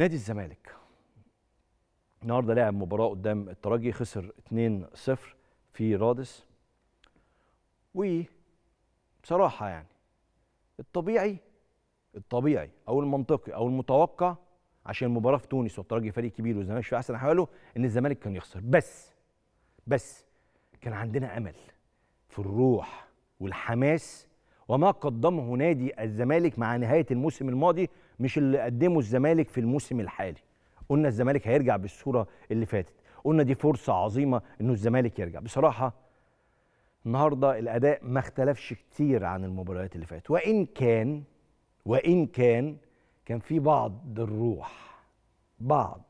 نادي الزمالك النهارده لعب مباراه قدام الترجي خسر 2-0 في رادس وبصراحه يعني الطبيعي الطبيعي او المنطقي او المتوقع عشان المباراه في تونس والترجي فريق كبير والزمالك في احسن احواله ان الزمالك كان يخسر بس بس كان عندنا امل في الروح والحماس وما قدمه نادي الزمالك مع نهايه الموسم الماضي مش اللي قدمه الزمالك في الموسم الحالي قلنا الزمالك هيرجع بالصوره اللي فاتت قلنا دي فرصه عظيمه انه الزمالك يرجع بصراحه النهارده الاداء ما اختلفش كتير عن المباريات اللي فاتت وان كان وان كان كان في بعض الروح بعض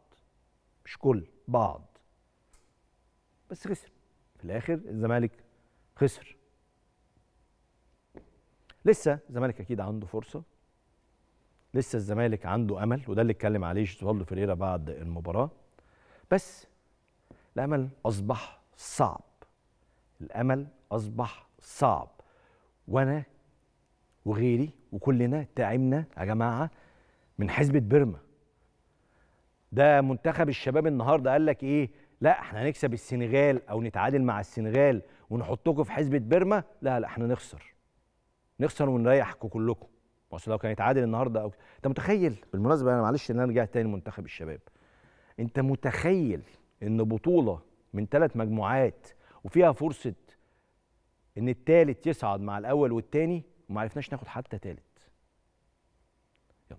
مش كل بعض بس خسر في الاخر الزمالك خسر لسه الزمالك اكيد عنده فرصه لسه الزمالك عنده امل وده اللي اتكلم عليه جوالدو فيريرا بعد المباراه بس الامل اصبح صعب الامل اصبح صعب وانا وغيري وكلنا تعبنا يا جماعه من حزبه بيرما ده منتخب الشباب النهارده قال لك ايه لا احنا هنكسب السنغال او نتعادل مع السنغال ونحطكم في حزبه بيرما لا لا احنا نخسر نخسر ونريحكم كلكم اصل لو كان يتعادل النهارده او انت متخيل بالمناسبه انا معلش ان انا رجعت تاني منتخب الشباب انت متخيل ان بطوله من ثلاث مجموعات وفيها فرصه ان الثالث يصعد مع الاول والثاني وما عرفناش ناخد حتى ثالث